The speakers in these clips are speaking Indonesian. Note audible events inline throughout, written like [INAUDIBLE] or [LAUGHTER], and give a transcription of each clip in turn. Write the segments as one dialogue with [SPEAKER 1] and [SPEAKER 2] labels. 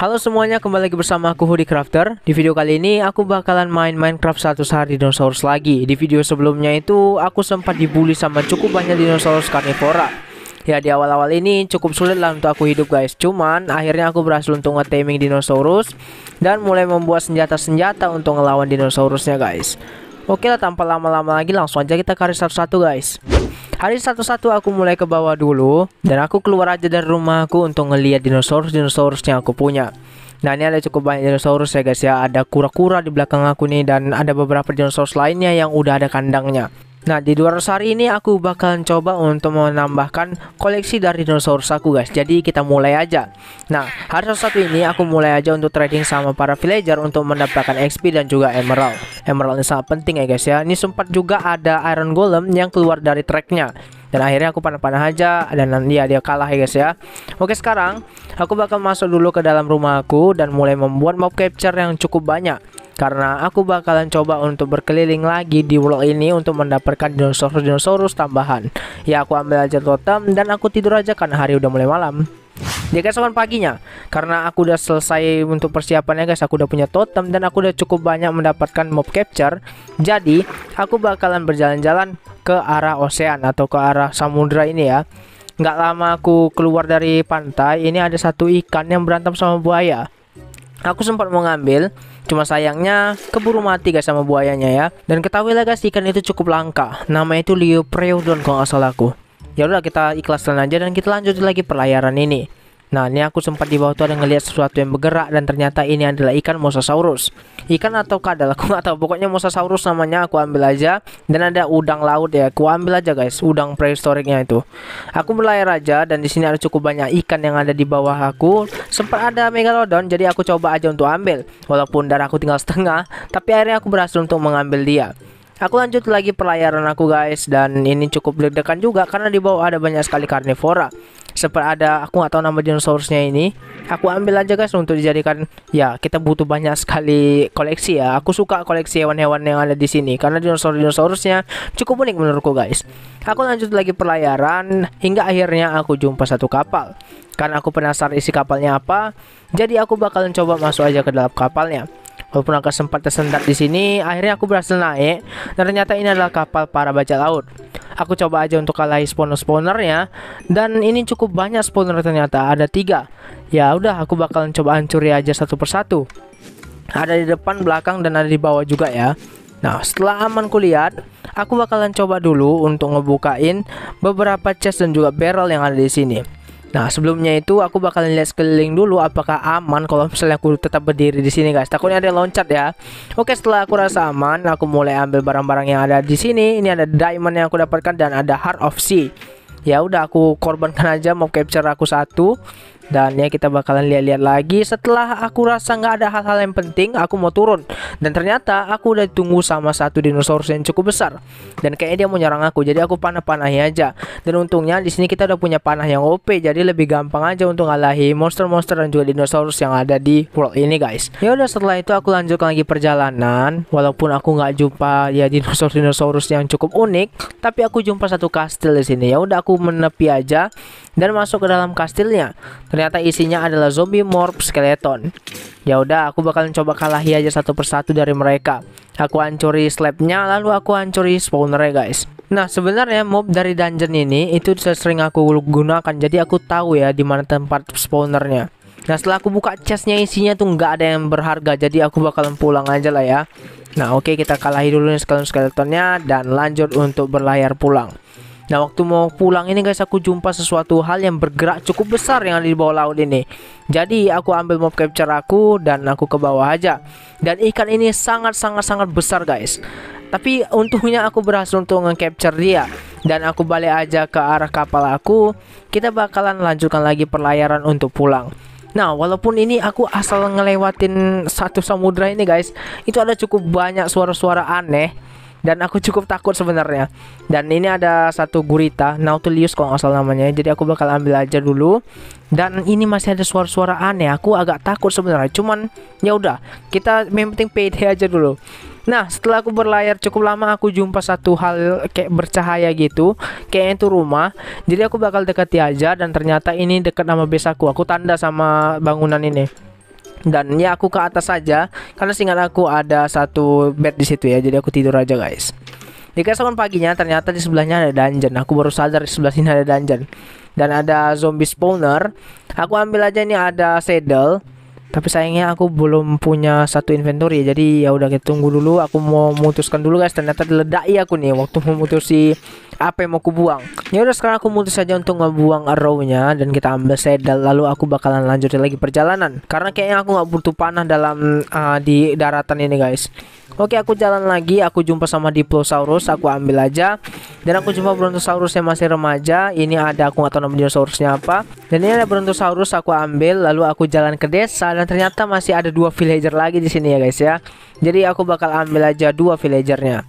[SPEAKER 1] Halo semuanya, kembali lagi bersama aku Hoodie Crafter Di video kali ini, aku bakalan main Minecraft 100 hari dinosaurus lagi Di video sebelumnya itu, aku sempat dibully sama cukup banyak dinosaurus karnivora Ya di awal-awal ini cukup sulit lah untuk aku hidup guys Cuman akhirnya aku berhasil untuk nge-taming dinosaurus Dan mulai membuat senjata-senjata untuk ngelawan dinosaurusnya guys Oke lah tanpa lama-lama lagi langsung aja kita cari satu-satu guys Hari satu-satu aku mulai ke bawah dulu Dan aku keluar aja dari rumahku untuk ngeliat dinosaurus-dinosaurus yang aku punya Nah ini ada cukup banyak dinosaurus ya guys ya Ada kura-kura di belakang aku nih Dan ada beberapa dinosaurus lainnya yang udah ada kandangnya Nah di dua hari ini aku bakal coba untuk menambahkan koleksi dari dinosaurus aku guys Jadi kita mulai aja Nah hari satu ini aku mulai aja untuk trading sama para villager untuk mendapatkan XP dan juga emerald Emerald ini sangat penting ya guys ya Ini sempat juga ada iron golem yang keluar dari tracknya dan akhirnya aku panah-panah aja dan dia ya, dia kalah ya guys ya oke sekarang aku bakal masuk dulu ke dalam rumah aku dan mulai membuat mob capture yang cukup banyak karena aku bakalan coba untuk berkeliling lagi di vlog ini untuk mendapatkan dinosaurus-dinosaurus tambahan. Ya aku ambil aja totem dan aku tidur aja karena hari udah mulai malam. Ya guys soal paginya, karena aku udah selesai untuk persiapannya guys, aku udah punya totem dan aku udah cukup banyak mendapatkan mob capture. Jadi, aku bakalan berjalan-jalan ke arah ocean atau ke arah samudra ini ya. Nggak lama aku keluar dari pantai, ini ada satu ikan yang berantem sama buaya. Aku sempat mengambil. ngambil, Cuma sayangnya keburu mati guys sama buayanya ya. Dan ketahuilah guys ikan itu cukup langka. Nama itu liu kalau asal aku. Ya udah kita ikhlaskan aja dan kita lanjut lagi perlayaran ini. Nah, ini aku sempat di bawah tuh ada ngelihat sesuatu yang bergerak dan ternyata ini adalah ikan mosasaurus. Ikan atau kadal, aku nggak tahu. Pokoknya mosasaurus namanya, aku ambil aja. Dan ada udang laut ya, aku ambil aja guys, udang prehistoriknya itu. Aku berlayar aja dan di sini ada cukup banyak ikan yang ada di bawah aku. Sempat ada megalodon, jadi aku coba aja untuk ambil. Walaupun darah aku tinggal setengah, tapi akhirnya aku berhasil untuk mengambil dia. Aku lanjut lagi pelayaran aku guys dan ini cukup deg-degan juga karena di bawah ada banyak sekali karnivora seperti ada aku nggak tahu nama dinosaurusnya ini aku ambil aja guys untuk dijadikan ya kita butuh banyak sekali koleksi ya aku suka koleksi hewan-hewan yang ada di sini karena dinosaurus dinosaurusnya cukup unik menurutku guys aku lanjut lagi perlayaran hingga akhirnya aku jumpa satu kapal karena aku penasaran isi kapalnya apa jadi aku bakalan coba masuk aja ke dalam kapalnya Walaupun agak sempat tersendat di sini, akhirnya aku berhasil naik. Dan ternyata ini adalah kapal para bajak laut. Aku coba aja untuk kalahi spawner-spawnernya. Dan ini cukup banyak spawner ternyata, ada tiga. Ya udah, aku bakalan coba hancuri aja satu persatu. Ada di depan, belakang, dan ada di bawah juga ya. Nah, setelah aman kulihat, aku bakalan coba dulu untuk ngebukain beberapa chest dan juga barrel yang ada di sini. Nah, sebelumnya itu aku bakal lihat sekeliling dulu apakah aman kalau misalnya aku tetap berdiri di sini, guys. Takutnya ada yang loncat ya. Oke, setelah aku rasa aman, aku mulai ambil barang-barang yang ada di sini. Ini ada diamond yang aku dapatkan dan ada heart of sea. Ya udah aku korbankan aja mau capture aku satu dan ya kita bakalan lihat-lihat lagi setelah aku rasa nggak ada hal-hal yang penting aku mau turun dan ternyata aku udah tunggu sama satu dinosaurus yang cukup besar dan kayaknya dia mau nyerang aku jadi aku panah-panahi aja dan untungnya di sini kita udah punya panah yang OP jadi lebih gampang aja untuk ngalahi monster-monster dan juga dinosaurus yang ada di world ini guys ya udah setelah itu aku lanjutkan lagi perjalanan walaupun aku nggak jumpa ya dinosaurus-dinosaurus yang cukup unik tapi aku jumpa satu kastil di sini ya udah aku menepi aja dan masuk ke dalam kastilnya. Ternyata isinya adalah zombie morph skeleton. Ya udah, aku bakalan coba kalahi aja satu persatu dari mereka. Aku hancuri slabnya, lalu aku hancuri spawnernya guys. Nah sebenarnya mob dari dungeon ini itu sering aku gunakan, jadi aku tahu ya di mana tempat spawnernya. Nah setelah aku buka chestnya isinya tuh nggak ada yang berharga, jadi aku bakalan pulang aja lah ya. Nah oke okay, kita kalahi dulu nih skeleton skeletonnya dan lanjut untuk berlayar pulang. Nah waktu mau pulang ini guys aku jumpa sesuatu hal yang bergerak cukup besar yang ada di bawah laut ini Jadi aku ambil mob capture aku dan aku ke bawah aja Dan ikan ini sangat-sangat-sangat besar guys Tapi untungnya aku berhasil untuk nge-capture dia dan aku balik aja ke arah kapal aku, kita bakalan lanjutkan lagi perlayaran untuk pulang. Nah, walaupun ini aku asal ngelewatin satu samudra ini guys, itu ada cukup banyak suara-suara aneh dan aku cukup takut sebenarnya dan ini ada satu gurita Nautilus kalau nggak salah namanya jadi aku bakal ambil aja dulu dan ini masih ada suara-suara aneh aku agak takut sebenarnya cuman ya udah kita yang penting pede aja dulu Nah setelah aku berlayar cukup lama aku jumpa satu hal kayak bercahaya gitu kayak itu rumah Jadi aku bakal dekati aja dan ternyata ini dekat nama besaku Aku tanda sama bangunan ini dan ya aku ke atas saja karena seingat aku ada satu bed di situ ya jadi aku tidur aja guys di keesokan paginya ternyata di sebelahnya ada dungeon aku baru sadar di sebelah sini ada dungeon dan ada zombie spawner aku ambil aja ini ada saddle tapi sayangnya aku belum punya satu inventory jadi ya udah kita tunggu dulu aku mau memutuskan dulu guys ternyata ledak ya aku nih waktu memutus si apa yang mau aku buang ya udah sekarang aku mutus saja untuk ngebuang arrownya dan kita ambil sedal lalu aku bakalan lanjutin lagi perjalanan karena kayaknya aku nggak butuh panah dalam uh, di daratan ini guys Oke aku jalan lagi aku jumpa sama Diplosaurus aku ambil aja dan aku jumpa Brontosaurus yang masih remaja ini ada aku nggak tahu nama dinosaurusnya apa dan ini ada Brontosaurus aku ambil lalu aku jalan ke desa dan ternyata masih ada dua villager lagi di sini ya guys ya. Jadi aku bakal ambil aja dua villagernya.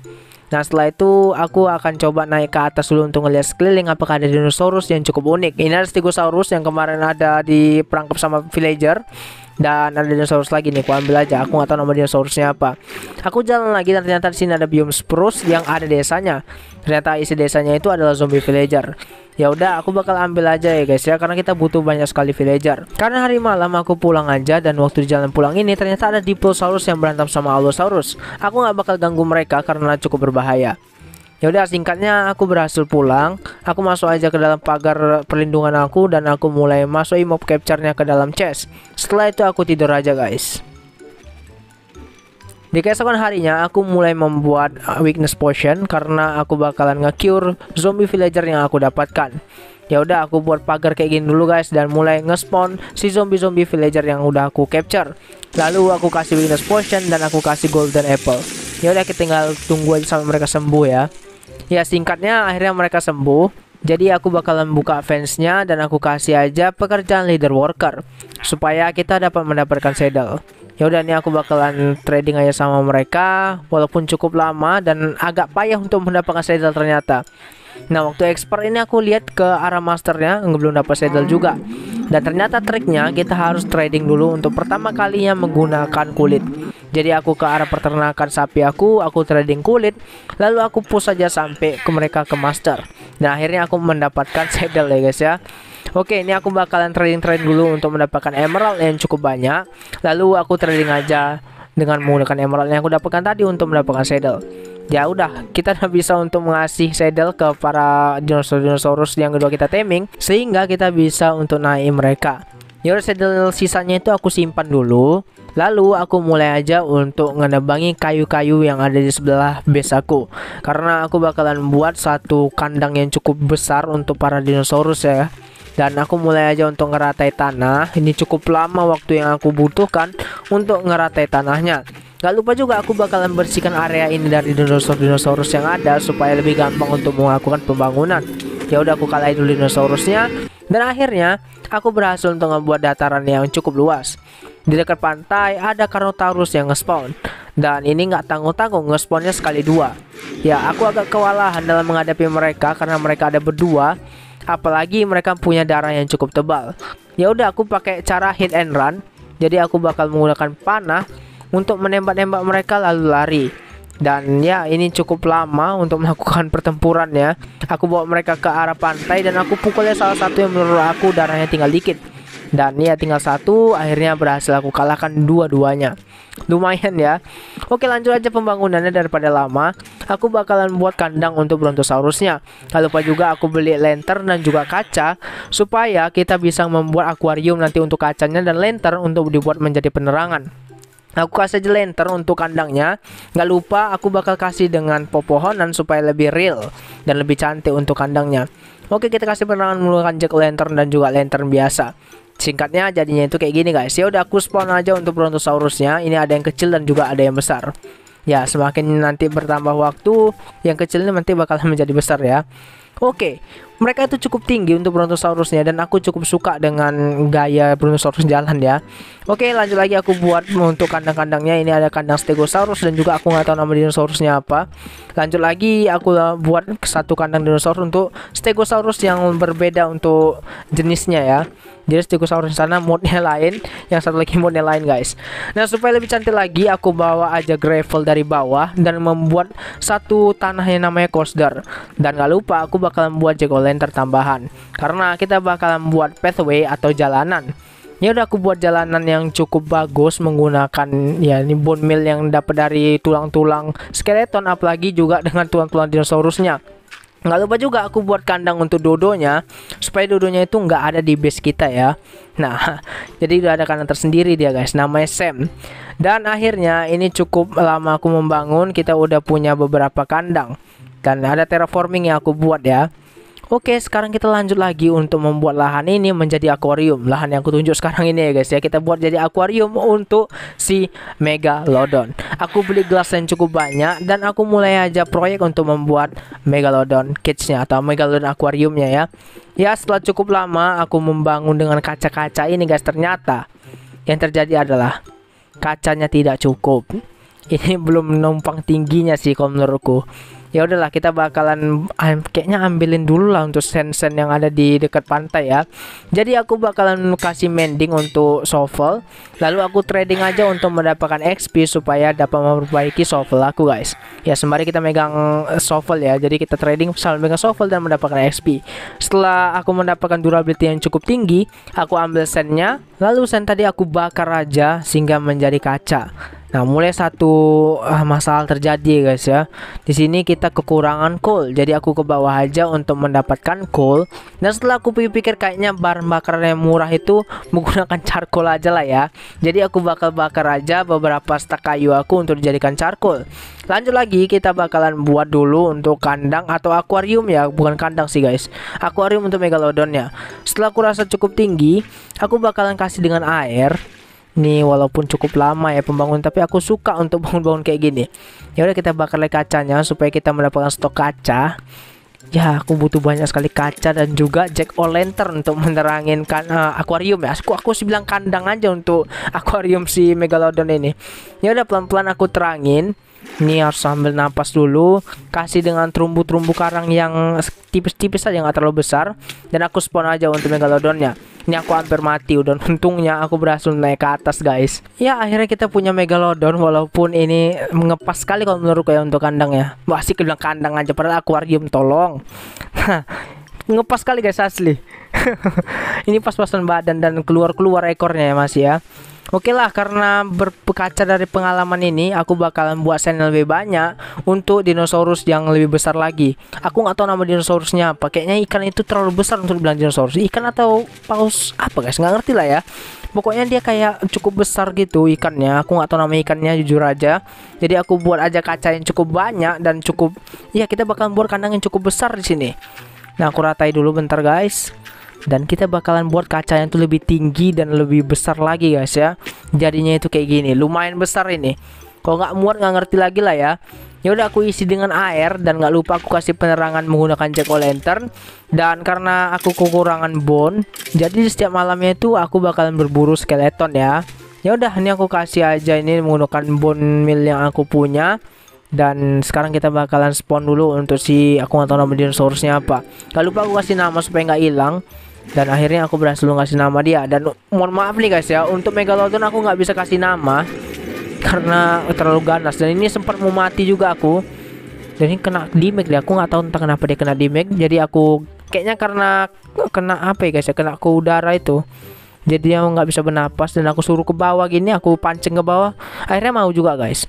[SPEAKER 1] Nah setelah itu aku akan coba naik ke atas dulu untuk ngeliat sekeliling apakah ada dinosaurus yang cukup unik Ini ada Stegosaurus yang kemarin ada di perangkap sama villager dan ada dinosaurus lagi nih aku ambil aja aku nggak tahu nomor dinosaurusnya apa aku jalan lagi dan ternyata di sini ada biomes spruce yang ada desanya ternyata isi desanya itu adalah zombie villager ya udah aku bakal ambil aja ya guys ya karena kita butuh banyak sekali villager karena hari malam aku pulang aja dan waktu di jalan pulang ini ternyata ada diplosaurus yang berantem sama allosaurus aku nggak bakal ganggu mereka karena cukup berbahaya Yaudah singkatnya aku berhasil pulang Aku masuk aja ke dalam pagar perlindungan aku Dan aku mulai masuk mob capture-nya ke dalam chest Setelah itu aku tidur aja guys di keesokan harinya, aku mulai membuat uh, weakness potion karena aku bakalan nge-cure zombie villager yang aku dapatkan. Ya udah aku buat pagar kayak gini dulu guys dan mulai nge-spawn si zombie-zombie villager yang udah aku capture. Lalu aku kasih weakness potion dan aku kasih golden apple. Ya udah kita tinggal tunggu aja sampai mereka sembuh ya ya singkatnya akhirnya mereka sembuh jadi aku bakalan buka fansnya dan aku kasih aja pekerjaan leader worker supaya kita dapat mendapatkan saddle ya udah nih aku bakalan trading aja sama mereka walaupun cukup lama dan agak payah untuk mendapatkan saddle ternyata nah waktu expert ini aku lihat ke arah masternya belum dapat saddle juga dan ternyata triknya kita harus trading dulu untuk pertama kalinya menggunakan kulit jadi aku ke arah peternakan sapi aku, aku trading kulit, lalu aku push saja sampai ke mereka ke master. Nah akhirnya aku mendapatkan [LAUGHS] saddle ya guys ya. Oke, ini aku bakalan trading-trading dulu untuk mendapatkan emerald yang cukup banyak. Lalu aku trading aja dengan menggunakan emerald yang aku dapatkan tadi untuk mendapatkan saddle. Ya udah, kita udah bisa untuk mengasih saddle ke para dinosaurus-dinosaurus yang kedua kita taming sehingga kita bisa untuk naik mereka. Yaudah, saddle sisanya itu aku simpan dulu Lalu aku mulai aja untuk ngedebangi kayu-kayu yang ada di sebelah base aku Karena aku bakalan buat satu kandang yang cukup besar untuk para dinosaurus ya dan aku mulai aja untuk ngeratai tanah ini cukup lama waktu yang aku butuhkan untuk ngeratai tanahnya Gak lupa juga aku bakalan bersihkan area ini dari dinosaurus-dinosaurus yang ada supaya lebih gampang untuk melakukan pembangunan. Ya udah aku kalahin dulu dinosaurusnya dan akhirnya aku berhasil untuk membuat dataran yang cukup luas. Di dekat pantai ada Carnotaurus yang ngespawn dan ini nggak tanggung-tanggung ngespawnnya sekali dua. Ya aku agak kewalahan dalam menghadapi mereka karena mereka ada berdua apalagi mereka punya darah yang cukup tebal. Ya udah aku pakai cara hit and run. Jadi aku bakal menggunakan panah untuk menembak-nembak mereka lalu lari. Dan ya ini cukup lama untuk [LAUGHS] melakukan pertempuran ya Aku bawa mereka ke arah pantai dan aku pukulnya salah satu yang menurut aku darahnya tinggal dikit dan ya tinggal satu akhirnya berhasil aku kalahkan dua-duanya lumayan ya oke lanjut aja pembangunannya daripada lama aku bakalan buat kandang untuk brontosaurusnya tak lupa juga aku beli lantern dan juga kaca supaya kita bisa membuat akuarium nanti untuk kacanya dan lantern untuk dibuat menjadi penerangan Aku kasih aja lantern untuk kandangnya Gak lupa aku bakal kasih dengan pepohonan supaya lebih real Dan lebih cantik untuk kandangnya Oke kita kasih penerangan menggunakan jack lantern dan juga lantern biasa Singkatnya jadinya itu kayak gini guys. Ya udah aku spawn aja untuk Brontosaurusnya. Ini ada yang kecil dan juga ada yang besar. Ya, semakin nanti bertambah waktu, yang kecil ini nanti bakal [LAUGHS] menjadi besar ya. Oke, mereka itu cukup tinggi untuk Brontosaurusnya dan aku cukup suka dengan gaya Brontosaurus [LAUGHS] jalan ya. Oke lanjut lagi aku buat untuk kandang-kandangnya ini ada kandang stegosaurus dan juga aku nggak tahu nama dinosaurusnya apa lanjut lagi aku buat satu kandang dinosaurus untuk stegosaurus yang berbeda untuk jenisnya ya jadi stegosaurus sana modnya lain yang satu lagi modnya lain guys nah supaya lebih cantik lagi aku bawa aja gravel dari bawah dan membuat satu tanah yang namanya coaster dan gak lupa aku bakalan buat jack tambahan karena kita bakalan buat pathway atau jalanan ini ya udah aku buat jalanan yang cukup bagus menggunakan ya ini bone meal yang dapat dari tulang-tulang skeleton apalagi juga dengan tulang-tulang dinosaurusnya nggak lupa juga aku buat kandang untuk dodonya supaya dodonya itu nggak ada di base kita ya nah [LAUGHS] jadi udah ada kandang tersendiri dia guys namanya Sam dan akhirnya ini cukup lama aku membangun kita udah punya beberapa kandang dan ada terraforming yang aku buat ya Oke, sekarang kita lanjut lagi untuk membuat lahan ini menjadi akuarium. Lahan yang kutunjuk sekarang ini ya guys ya. Kita buat jadi akuarium untuk si megalodon. Aku beli gelas yang cukup banyak dan aku mulai aja proyek untuk membuat megalodon cage-nya atau megalodon akuariumnya ya. Ya, setelah cukup lama aku membangun dengan kaca-kaca ini guys, ternyata yang terjadi adalah kacanya tidak cukup. Ini belum numpang tingginya sih kalau menurutku ya udahlah kita bakalan kayaknya ambilin dulu lah untuk sen-sen yang ada di dekat pantai ya jadi aku bakalan kasih mending untuk shovel lalu aku trading aja untuk mendapatkan XP supaya dapat memperbaiki shovel aku guys ya sembari kita megang eh, shovel ya jadi kita trading sambil megang shovel dan mendapatkan XP setelah aku mendapatkan durability yang cukup tinggi aku ambil sennya lalu sen tadi aku bakar aja sehingga menjadi kaca Nah, mulai satu uh, masalah terjadi guys ya. Di sini kita kekurangan coal. Jadi aku ke bawah aja untuk mendapatkan coal. Nah, setelah aku pikir-pikir kayaknya bahan bakaran yang murah itu menggunakan charcoal aja lah ya. Jadi aku bakal bakar aja beberapa stak kayu aku untuk dijadikan charcoal. Lanjut lagi kita bakalan buat dulu untuk kandang atau akuarium ya, bukan kandang sih guys. Akuarium untuk megalodonnya. Setelah aku rasa cukup tinggi, aku bakalan kasih dengan air nih walaupun cukup lama ya pembangun tapi aku suka untuk bangun-bangun kayak gini ya udah kita bakar lagi kacanya supaya kita mendapatkan stok kaca ya aku butuh banyak sekali kaca dan juga jack o' lantern untuk menerangin kan uh, eh, akuarium ya aku aku sih bilang kandang aja untuk akuarium si megalodon ini ya udah pelan-pelan aku terangin ini harus sambil napas dulu kasih dengan terumbu-terumbu karang yang tipis-tipis saja nggak terlalu besar dan aku spawn aja untuk megalodonnya ini aku hampir mati udah untungnya aku berhasil naik ke atas guys ya akhirnya kita punya megalodon walaupun ini mengepas sekali kalau menurut ya untuk kandang ya masih bilang kandang aja padahal akuarium tolong [LAUGHS] ngepas sekali guys asli [LAUGHS] ini pas-pasan badan dan keluar-keluar ekornya ya mas ya Oke lah karena berkaca dari pengalaman ini aku bakalan buat channel lebih banyak untuk dinosaurus yang lebih besar lagi. Aku nggak tahu nama dinosaurusnya apa. Kayaknya ikan itu terlalu besar untuk bilang dinosaurus. Ikan atau paus apa guys? Nggak ngerti lah ya. Pokoknya dia kayak cukup besar gitu ikannya. Aku nggak tahu nama ikannya jujur aja. Jadi aku buat aja kaca yang cukup banyak dan cukup ya kita bakal buat kandang yang cukup besar di sini. Nah, aku ratai dulu bentar guys dan kita bakalan buat kaca yang tuh lebih tinggi dan lebih besar lagi guys ya jadinya itu kayak gini lumayan besar ini kalau nggak muat nggak ngerti lagi lah ya ya udah aku isi dengan air dan nggak lupa aku kasih penerangan menggunakan jack o' lantern dan karena aku kekurangan bone jadi setiap malamnya itu aku bakalan berburu skeleton ya ya udah ini aku kasih aja ini menggunakan bone mill yang aku punya dan sekarang kita bakalan spawn dulu untuk si aku nggak tahu nama dinosaurusnya apa gak lupa aku kasih nama supaya nggak hilang dan akhirnya aku berhasil ngasih nama dia dan mohon maaf nih guys ya untuk Megalodon aku nggak bisa kasih nama karena terlalu ganas dan ini sempat mau mati juga aku dan ini kena damage deh aku nggak tahu entah kenapa dia kena damage jadi aku kayaknya karena kena apa ya guys ya kena ke udara itu jadi dia nggak bisa bernapas dan aku suruh ke bawah gini aku pancing ke bawah akhirnya mau juga guys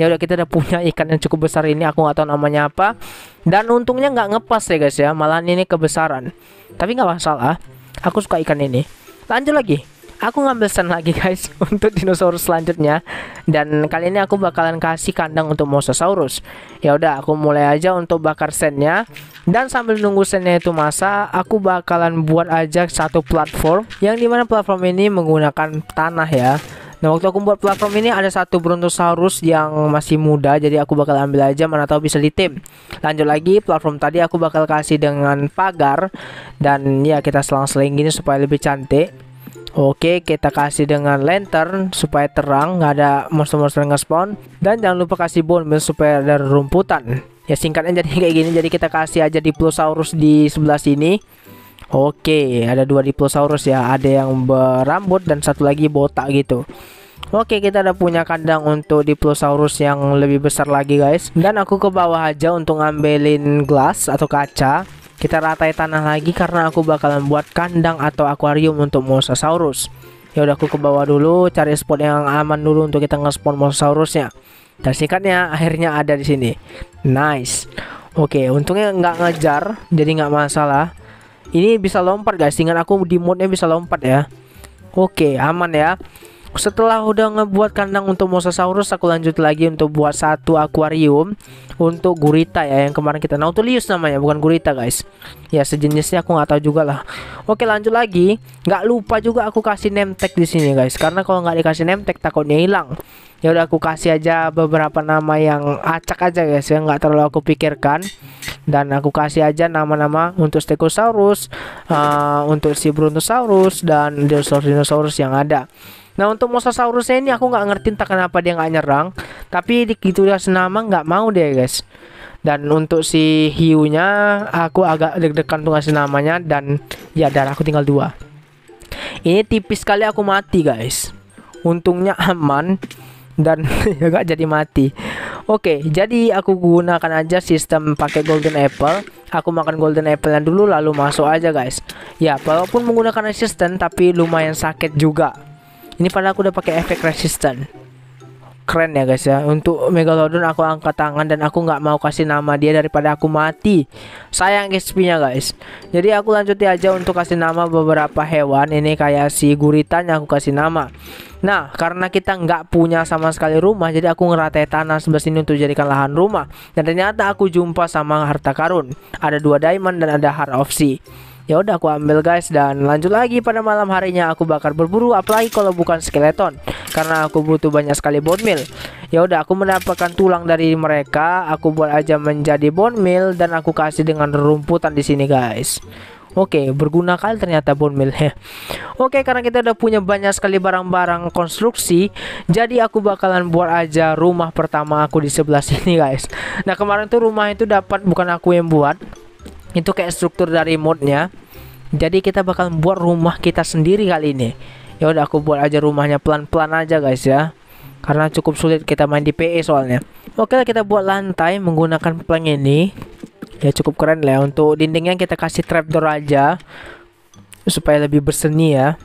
[SPEAKER 1] ya udah kita udah punya ikan yang cukup besar ini aku nggak tahu namanya apa dan untungnya nggak ngepas ya guys ya malah ini kebesaran tapi nggak masalah aku suka ikan ini lanjut lagi aku ngambil sen lagi [LAUGHS] guys untuk dinosaurus selanjutnya dan kali ini aku bakalan kasih kandang untuk mosasaurus ya udah aku mulai aja untuk bakar sennya dan sambil nunggu sennya itu masa aku bakalan buat aja satu platform yang dimana platform ini menggunakan tanah ya Nah waktu aku buat platform ini ada satu Brontosaurus yang masih muda jadi aku bakal ambil aja mana tahu bisa ditim Lanjut lagi platform tadi aku bakal kasih dengan pagar dan ya kita selang-seling gini supaya lebih cantik. Oke kita kasih dengan lantern supaya terang nggak ada monster-monster yang spawn dan jangan lupa kasih bone meal supaya ada rumputan. Ya singkatnya jadi [LAUGHS] kayak gini jadi kita kasih aja di Diplosaurus di sebelah sini Oke, ada dua diplosaurus ya. Ada yang berambut dan satu lagi botak gitu. Oke kita ada punya kandang untuk Diplosaurus yang lebih besar lagi guys Dan aku ke bawah aja untuk ngambilin gelas atau kaca Kita ratai tanah lagi karena aku bakalan buat kandang atau akuarium untuk Mosasaurus Ya udah aku ke bawah dulu cari spot yang aman dulu untuk kita nge-spawn Mosasaurusnya Dan singkatnya akhirnya ada di sini Nice Oke untungnya nggak ngejar jadi nggak masalah ini bisa lompat guys, dengan aku di mode bisa lompat ya. Oke, aman ya setelah udah ngebuat kandang untuk mosasaurus aku lanjut lagi untuk buat satu akuarium untuk gurita ya yang kemarin kita nautilus namanya bukan gurita guys ya sejenisnya aku nggak tahu juga lah oke lanjut lagi nggak lupa juga aku kasih name tag di sini guys karena kalau nggak dikasih name tag takutnya hilang ya udah aku kasih aja beberapa nama yang acak aja guys yang nggak terlalu aku pikirkan dan aku kasih aja nama-nama untuk stegosaurus uh, untuk si brontosaurus dan dinosaurus dinosaurus yang ada Nah untuk mosasaurus ini aku nggak ngerti entah kenapa dia nggak nyerang Tapi di gitu dia senama nggak mau deh guys Dan untuk si hiunya aku agak deg-degan tuh ngasih namanya Dan ya darah aku tinggal dua Ini tipis sekali aku mati guys Untungnya aman dan [LAUGHS] ya, nggak jadi mati Oke jadi aku gunakan aja sistem pakai golden apple Aku makan golden apple dulu lalu masuk aja guys Ya walaupun menggunakan assistant tapi lumayan sakit juga ini padahal aku udah pakai efek resisten, keren ya guys ya untuk megalodon aku angkat tangan dan aku nggak mau kasih nama dia daripada aku mati sayang XP nya guys jadi aku lanjuti aja untuk kasih nama beberapa hewan ini kayak si guritan yang aku kasih nama nah karena kita nggak punya sama sekali rumah jadi aku ngeratai tanah sebelah sini untuk jadikan lahan rumah dan ternyata aku jumpa sama harta karun ada dua diamond dan ada heart of sea Ya udah aku ambil guys dan lanjut lagi pada malam harinya aku bakar berburu apalagi kalau bukan skeleton karena aku butuh banyak sekali bone meal. Ya udah aku mendapatkan tulang dari mereka, aku buat aja menjadi bone meal dan aku kasih dengan rumputan di sini guys. Oke, okay, berguna kali ternyata bone meal Oke, okay, karena kita udah punya banyak sekali barang-barang konstruksi, jadi aku bakalan buat aja rumah pertama aku di sebelah sini, guys. Nah, kemarin tuh rumah itu dapat bukan aku yang buat, itu kayak struktur dari modnya jadi kita bakal buat rumah kita sendiri kali ini ya udah aku buat aja rumahnya pelan-pelan aja guys ya karena cukup sulit kita main di PE soalnya oke lah kita buat lantai menggunakan plank ini ya cukup keren lah ya. untuk dindingnya kita kasih trapdoor aja supaya lebih berseni ya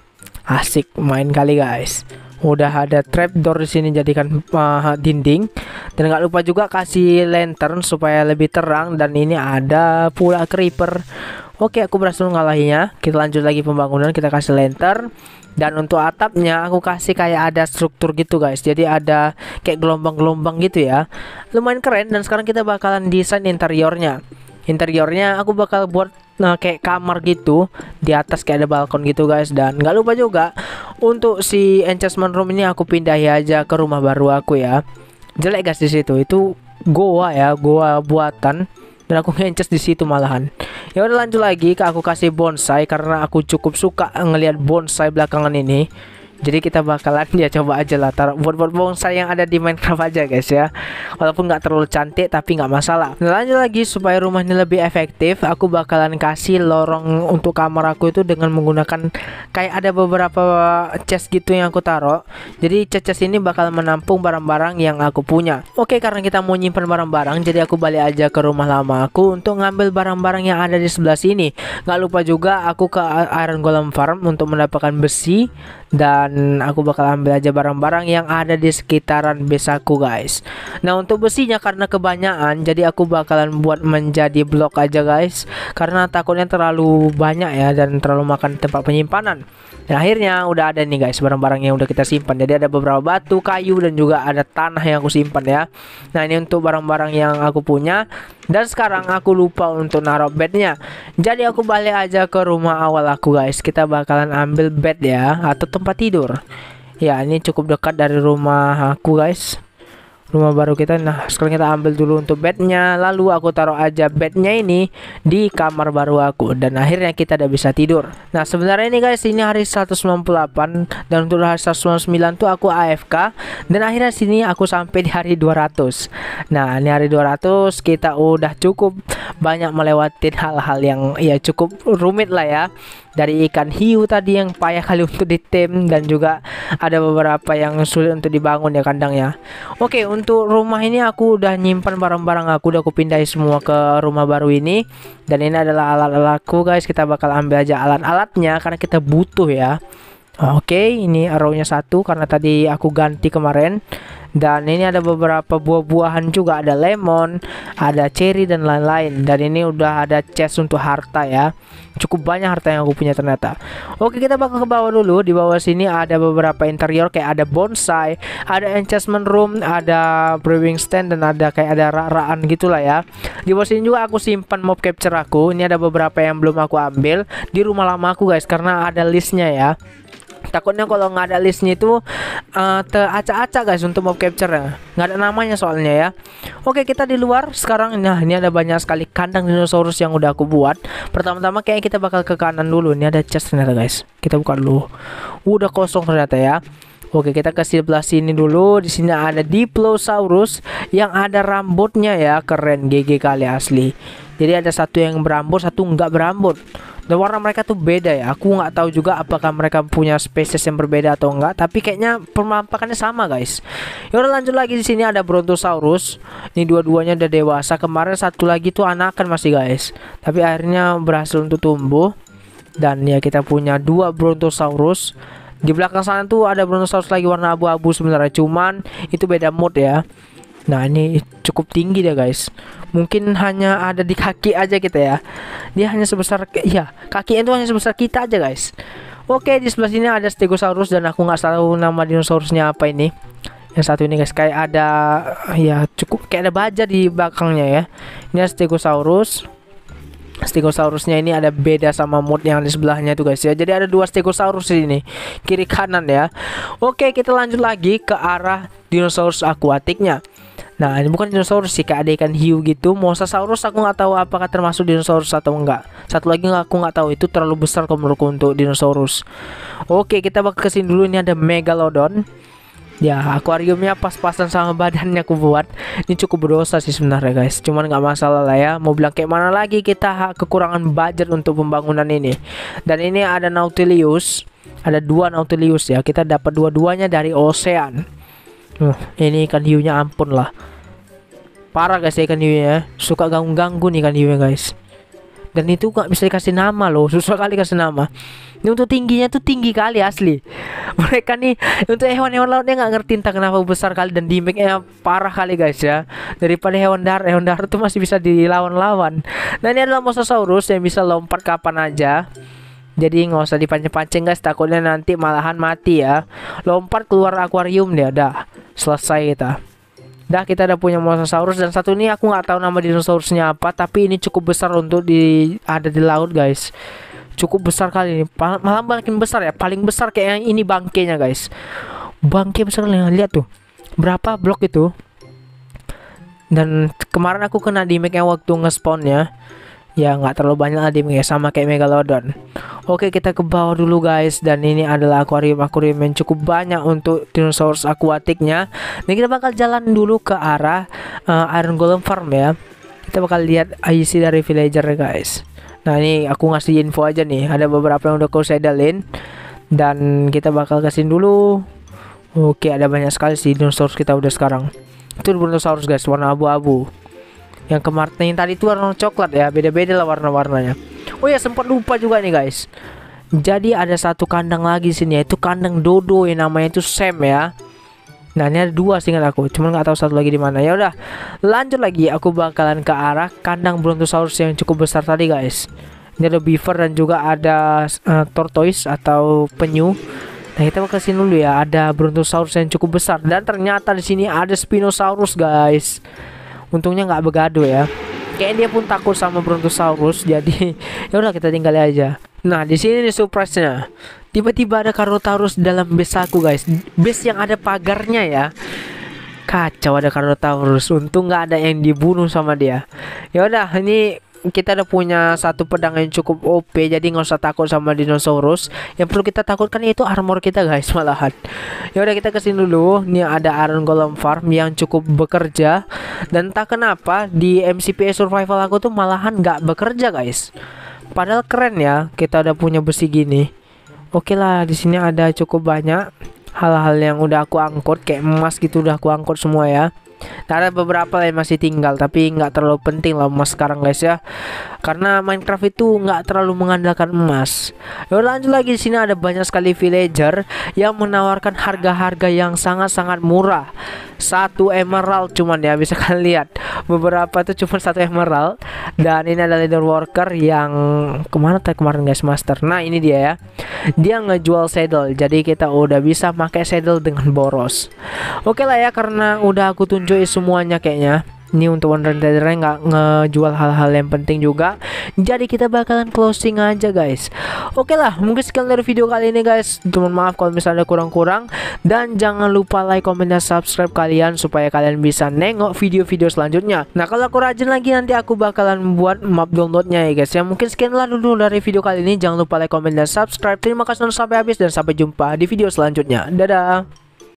[SPEAKER 1] asik main kali guys udah ada trapdoor di sini jadikan uh, dinding dan nggak lupa juga kasih lantern supaya lebih terang dan ini ada pula creeper oke aku berhasil mengalahinya kita lanjut lagi pembangunan kita kasih lantern dan untuk atapnya aku kasih kayak ada struktur gitu guys jadi ada kayak gelombang-gelombang gitu ya lumayan keren dan sekarang kita bakalan desain interiornya interiornya aku bakal buat nah kayak kamar gitu di atas kayak ada balkon gitu guys dan nggak lupa juga untuk si enchantment room ini aku pindahin aja ke rumah baru aku ya jelek guys di situ itu goa ya goa buatan dan aku ngences di situ malahan ya udah lanjut lagi ke aku kasih bonsai karena aku cukup suka ngelihat bonsai belakangan ini jadi kita bakalan [LAUGHS] ya coba aja lah taruh buat-buat bonsai yang ada di Minecraft aja guys ya walaupun nggak terlalu cantik tapi nggak masalah nah, lanjut lagi supaya rumahnya lebih efektif aku bakalan kasih lorong untuk kamar aku itu dengan menggunakan kayak ada beberapa chest gitu yang aku taruh jadi chest-chest ini bakal menampung barang-barang yang aku punya oke karena kita mau nyimpan barang-barang jadi aku balik aja ke rumah lama aku untuk ngambil barang-barang yang ada di sebelah sini nggak lupa juga aku ke Iron Golem Farm untuk mendapatkan besi dan aku bakal ambil aja barang-barang yang ada di sekitaran besaku guys nah untuk besinya karena kebanyakan jadi aku bakalan buat menjadi blok aja guys karena takutnya terlalu banyak ya dan terlalu makan tempat penyimpanan dan akhirnya udah ada nih guys barang-barang yang udah kita simpan jadi ada beberapa batu kayu dan juga ada tanah yang aku simpan ya nah ini untuk barang-barang yang aku punya dan sekarang aku lupa untuk naruh bednya jadi aku balik aja ke rumah awal aku guys kita bakalan ambil bed ya atau tempat tidur ya ini cukup dekat dari rumah aku guys rumah baru kita nah sekarang kita ambil dulu untuk bednya lalu aku taruh aja bednya ini di kamar baru aku dan akhirnya kita udah bisa tidur nah sebenarnya ini guys ini hari 198 dan untuk hari 199 tuh aku AFK dan akhirnya sini aku sampai di hari 200 nah ini hari 200 kita udah cukup banyak melewatin hal-hal yang ya cukup rumit lah ya dari ikan hiu tadi yang payah kali untuk ditem dan juga ada beberapa yang sulit untuk dibangun ya kandangnya oke untuk rumah ini aku udah nyimpan barang-barang aku udah aku semua ke rumah baru ini dan ini adalah alat-alatku guys kita bakal ambil aja alat-alatnya karena kita butuh ya Oke, ini arrownya satu karena tadi aku ganti kemarin dan ini ada beberapa buah-buahan juga ada lemon ada cherry dan lain-lain dan ini udah ada chest untuk harta ya cukup banyak harta yang aku punya ternyata oke kita bakal ke bawah dulu di bawah sini ada beberapa interior kayak ada bonsai ada enchantment room ada brewing stand dan ada kayak ada rak-rakan gitulah ya di bawah sini juga aku simpan mob capture aku ini ada beberapa yang belum aku ambil di rumah lama aku guys karena ada listnya ya takutnya kalau nggak ada listnya itu uh, teracak-acak guys untuk mau capture ya nggak ada namanya soalnya ya oke kita di luar sekarang nah ini ada banyak sekali kandang dinosaurus yang udah aku buat pertama-tama kayaknya kita bakal ke kanan dulu ini ada chest ternyata guys kita buka dulu udah kosong ternyata ya Oke kita ke sebelah sini dulu di sini ada Diplosaurus yang ada rambutnya ya keren GG kali asli jadi ada satu yang berambut satu nggak berambut dan warna mereka tuh beda ya aku nggak tahu juga apakah mereka punya spesies yang berbeda atau enggak tapi kayaknya permampakannya sama guys yaudah lanjut lagi di sini ada Brontosaurus ini dua-duanya udah dewasa kemarin satu lagi tuh anakan masih guys tapi akhirnya berhasil untuk tumbuh dan ya kita punya dua Brontosaurus di belakang sana tuh ada Brontosaurus lagi warna abu-abu sebenarnya cuman itu beda mode ya Nah ini cukup tinggi deh guys Mungkin hanya ada di kaki aja kita ya Dia hanya sebesar Ya kaki itu hanya sebesar kita aja guys Oke di sebelah sini ada Stegosaurus Dan aku nggak tahu nama dinosaurusnya apa ini Yang satu ini guys Kayak ada Ya cukup Kayak ada baja di belakangnya ya Ini Stegosaurus Stegosaurusnya ini ada beda sama mod yang di sebelahnya tuh guys ya. Jadi ada dua Stegosaurus di sini, kiri kanan ya. Oke, kita lanjut lagi ke arah dinosaurus akuatiknya. Nah ini bukan dinosaurus sih kayak ada ikan hiu gitu Mosasaurus aku nggak tahu apakah termasuk dinosaurus atau enggak Satu lagi aku nggak tahu itu terlalu besar kalau menurutku untuk dinosaurus Oke kita bakal kesini dulu ini ada megalodon Ya akuariumnya pas-pasan sama badannya aku buat Ini cukup berdosa sih sebenarnya guys Cuman nggak masalah lah ya Mau bilang kayak mana lagi kita kekurangan budget untuk pembangunan ini Dan ini ada Nautilus Ada dua Nautilus ya Kita dapat dua-duanya dari Ocean Loh, ini ikan hiunya ampun lah. Parah guys ya ikan hiunya. Suka ganggu-ganggu nih ikan hiunya guys. Dan itu nggak bisa dikasih nama loh, susah kali kasih nama. Ini untuk tingginya tuh tinggi kali asli. [LAUGHS] Mereka nih untuk hewan-hewan lautnya nggak ngerti entah kenapa besar kali dan dimiknya parah kali guys ya. Daripada hewan darat, hewan darat tuh masih bisa dilawan-lawan. Nah ini adalah Mosasaurus yang bisa lompat kapan aja jadi nggak usah dipancing-pancing guys, takutnya nanti malahan mati ya. Lompat keluar akuarium dia, dah selesai kita. Dah kita ada punya Mosasaurus dan satu ini aku nggak tahu nama dinosaurusnya apa, tapi ini cukup besar untuk di ada di laut guys. Cukup besar kali ini, malah makin besar ya, paling besar kayak yang ini bangkainya guys. Bangkai besar lihat tuh, berapa blok itu? Dan kemarin aku kena di yang waktu ngespawn ya ya nggak terlalu banyak lah ya sama kayak megalodon oke kita ke bawah dulu guys dan ini adalah akuarium akuarium yang cukup banyak untuk dinosaurus akuatiknya Nih kita bakal jalan dulu ke arah uh, iron golem farm ya kita bakal lihat isi dari villager guys nah ini aku ngasih info aja nih ada beberapa yang udah aku sedalin dan kita bakal kesini dulu oke ada banyak sekali sih dinosaurus kita udah sekarang itu dinosaurus guys warna abu-abu yang kemarin yang tadi itu warna coklat ya beda-beda lah warna-warnanya oh ya sempat lupa juga nih guys jadi ada satu kandang lagi sini yaitu kandang dodo yang namanya itu Sam ya Nah ini ada dua sih aku, cuman nggak tahu satu lagi di mana. Ya udah, lanjut lagi. Aku bakalan ke arah kandang Brontosaurus yang cukup besar tadi guys. Ini ada beaver dan juga ada uh, tortoise atau penyu. Nah kita ke sini dulu ya. Ada Brontosaurus yang cukup besar dan ternyata di sini ada Spinosaurus guys untungnya nggak begado ya kayak dia pun takut sama Brontosaurus jadi [LAUGHS] ya udah kita tinggal aja nah di sini nih surprise-nya tiba-tiba ada karotaurus dalam base aku guys base yang ada pagarnya ya kacau ada karotaurus untung nggak ada yang dibunuh sama dia ya udah ini kita udah punya satu pedang yang cukup OP jadi nggak usah takut sama dinosaurus yang perlu kita takutkan itu armor kita guys [LAUGHS] malahan ya udah kita kesini dulu ini ada Iron Golem Farm yang cukup bekerja dan tak kenapa di MCPA Survival aku tuh malahan nggak bekerja guys padahal keren ya kita udah punya besi gini oke okay lah di sini ada cukup banyak hal-hal yang udah aku angkut kayak emas gitu udah aku angkut semua ya Nah, ada beberapa yang masih tinggal tapi nggak terlalu penting lah emas sekarang guys ya karena Minecraft itu nggak terlalu mengandalkan emas. Lalu lanjut lagi di sini ada banyak sekali villager yang menawarkan harga-harga yang sangat-sangat murah. Satu emerald cuman ya bisa [LAUGHS] kalian lihat beberapa itu cuma satu emerald dan ini ada leader worker yang kemana tadi kemarin guys master. Nah ini dia ya dia ngejual saddle jadi kita udah bisa pakai saddle dengan boros. Oke okay lah ya karena udah aku tunjukin semuanya kayaknya ini untuk Wonder Trader nggak ngejual hal-hal yang penting juga jadi kita bakalan closing aja guys oke okay lah mungkin sekian dari video kali ini guys teman maaf kalau misalnya kurang-kurang dan jangan lupa like comment, dan subscribe kalian supaya kalian bisa nengok video-video selanjutnya nah kalau aku rajin lagi nanti aku bakalan buat map downloadnya ya guys ya mungkin sekian dulu dari video kali ini jangan lupa like comment, dan subscribe terima kasih sampai habis dan sampai jumpa di video selanjutnya dadah